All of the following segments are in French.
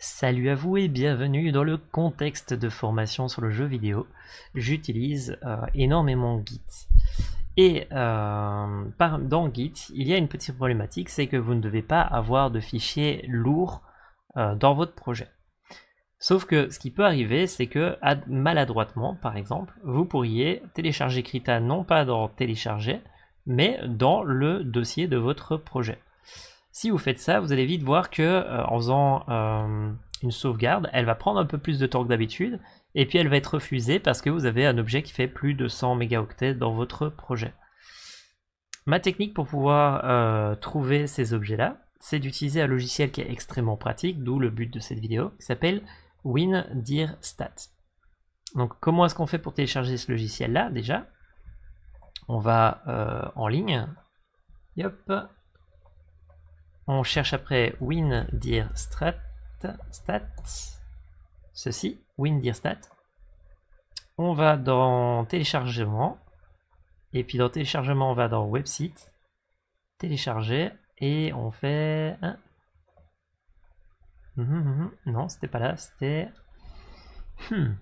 Salut à vous et bienvenue dans le contexte de formation sur le jeu vidéo. J'utilise euh, énormément Git. Et euh, dans Git, il y a une petite problématique, c'est que vous ne devez pas avoir de fichiers lourds euh, dans votre projet. Sauf que ce qui peut arriver, c'est que maladroitement, par exemple, vous pourriez télécharger Krita non pas dans télécharger, mais dans le dossier de votre projet. Si vous faites ça, vous allez vite voir que euh, en faisant euh, une sauvegarde, elle va prendre un peu plus de temps que d'habitude, et puis elle va être refusée parce que vous avez un objet qui fait plus de 100 mégaoctets dans votre projet. Ma technique pour pouvoir euh, trouver ces objets-là, c'est d'utiliser un logiciel qui est extrêmement pratique, d'où le but de cette vidéo, qui s'appelle WinDirStat. Donc comment est-ce qu'on fait pour télécharger ce logiciel-là déjà On va en ligne. Yep. On cherche après win dir stat, ceci, win dir On va dans téléchargement, et puis dans téléchargement, on va dans website, télécharger, et on fait... Non, ce hum, hum, hum, non, c'était pas là, c'était... Hmm.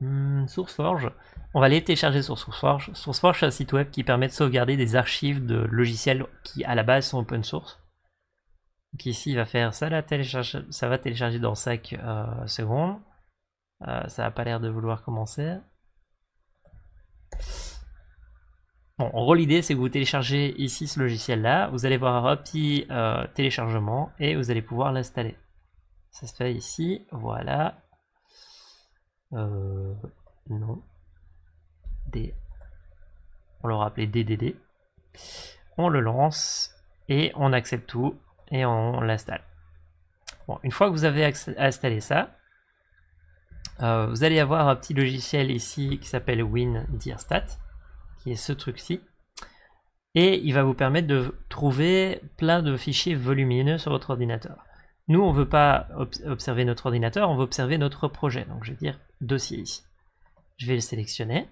Hmm, SourceForge. On va les télécharger sur SourceForge. SourceForge, c'est un site web qui permet de sauvegarder des archives de logiciels qui, à la base, sont open source. Donc ici, il va faire ça, la télécharge, ça va télécharger dans 5 euh, secondes. Euh, ça n'a pas l'air de vouloir commencer. Bon, en gros, l'idée, c'est que vous téléchargez ici ce logiciel-là. Vous allez voir un petit euh, téléchargement et vous allez pouvoir l'installer. Ça se fait ici, voilà. non. D. On l'aura appelé DDD. On le lance et on accepte tout et on, l'installe. une fois que vous avez installé ça, euh, vous allez avoir un petit logiciel ici qui s'appelle WinDirStat, qui est ce truc-ci. Et il va vous permettre de trouver plein de fichiers volumineux sur votre ordinateur. Nous, on ne veut pas observer notre ordinateur, on veut observer notre projet. Donc, je vais dire dossier ici. Je vais le sélectionner.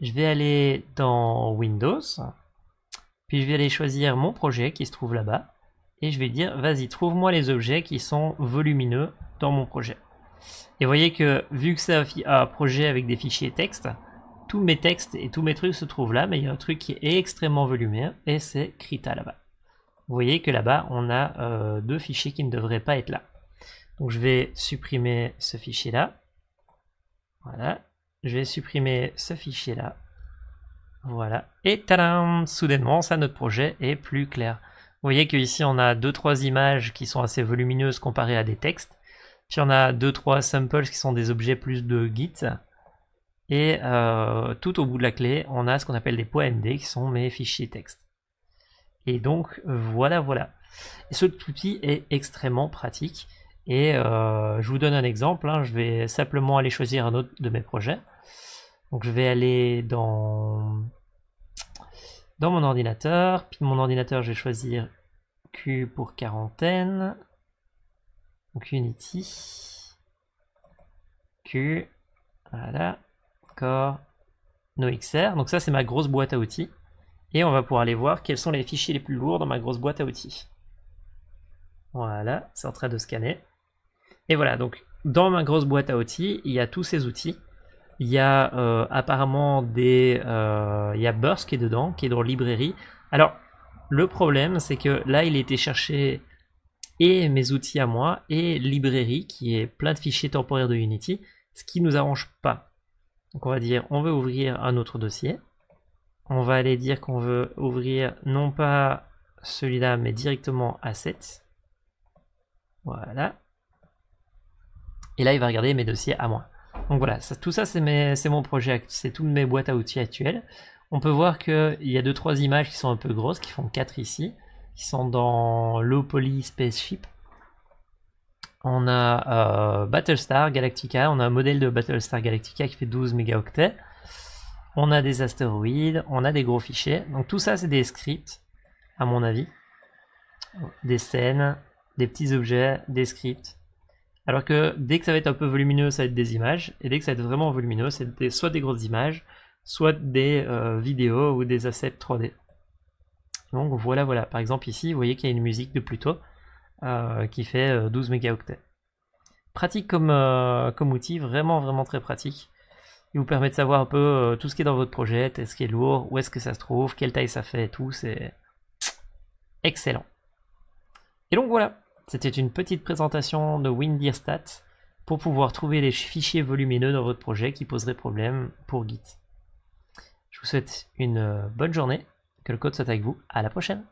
Je vais aller dans Windows. Puis, je vais aller choisir mon projet qui se trouve là-bas et je vais dire vas-y trouve-moi les objets qui sont volumineux dans mon projet. Et vous voyez que vu que c'est un projet avec des fichiers texte, tous mes textes et tous mes trucs se trouvent là, mais il y a un truc qui est extrêmement volumineux et c'est Krita là-bas. Vous voyez que là-bas on a euh, deux fichiers qui ne devraient pas être là. Donc je vais supprimer ce fichier là. Voilà. Je vais supprimer ce fichier là. Voilà. Et tadam Soudainement, ça, notre projet est plus clair. Vous voyez qu'ici on a 2-3 images qui sont assez volumineuses comparées à des textes. Puis on a 2-3 samples qui sont des objets plus de Git. Et euh, tout au bout de la clé, on a ce qu'on appelle des points MD qui sont mes fichiers texte. Et donc voilà, voilà. Ce cet outil est extrêmement pratique. Et euh, je vous donne un exemple. Hein. Je vais simplement aller choisir un autre de mes projets. Donc je vais aller dans dans mon ordinateur. Puis mon ordinateur, je vais choisir Q pour quarantaine. Donc Unity. Q. Voilà. No XR, Donc ça, c'est ma grosse boîte à outils. Et on va pouvoir aller voir quels sont les fichiers les plus lourds dans ma grosse boîte à outils. Voilà, c'est en train de scanner. Et voilà, donc dans ma grosse boîte à outils, il y a tous ces outils. Il y a euh, apparemment des... Euh, il y a Burst qui est dedans, qui est dans librairie. Alors, le problème, c'est que là, il était cherché et mes outils à moi, et librairie, qui est plein de fichiers temporaires de Unity, ce qui nous arrange pas. Donc on va dire, on veut ouvrir un autre dossier. On va aller dire qu'on veut ouvrir non pas celui-là, mais directement Asset. Voilà. Et là, il va regarder mes dossiers à moi. Donc voilà, tout ça c'est mon projet, c'est toutes mes boîtes à outils actuelles. On peut voir qu'il y a 2-3 images qui sont un peu grosses, qui font 4 ici, qui sont dans Low Poly Spaceship. On a euh, Battlestar Galactica, on a un modèle de Battlestar Galactica qui fait 12 mégaoctets. On a des astéroïdes, on a des gros fichiers. Donc tout ça c'est des scripts, à mon avis. Des scènes, des petits objets, des scripts. Alors que dès que ça va être un peu volumineux, ça va être des images, et dès que ça va être vraiment volumineux, c'est soit des grosses images, soit des euh, vidéos ou des assets 3D. Donc voilà, voilà. Par exemple ici, vous voyez qu'il y a une musique de Pluto euh, qui fait 12 euh, mégaoctets. Pratique comme, comme outil, vraiment vraiment très pratique. Il vous permet de savoir un peu tout ce qui est dans votre projet, est-ce qui est lourd, où est-ce que ça se trouve, quelle taille ça fait tout, c'est excellent. Et donc voilà, c'était une petite présentation de WinDirStat pour pouvoir trouver les fichiers volumineux dans votre projet qui poseraient problème pour Git. Je vous souhaite une euh, bonne journée, que le code soit avec vous, à la prochaine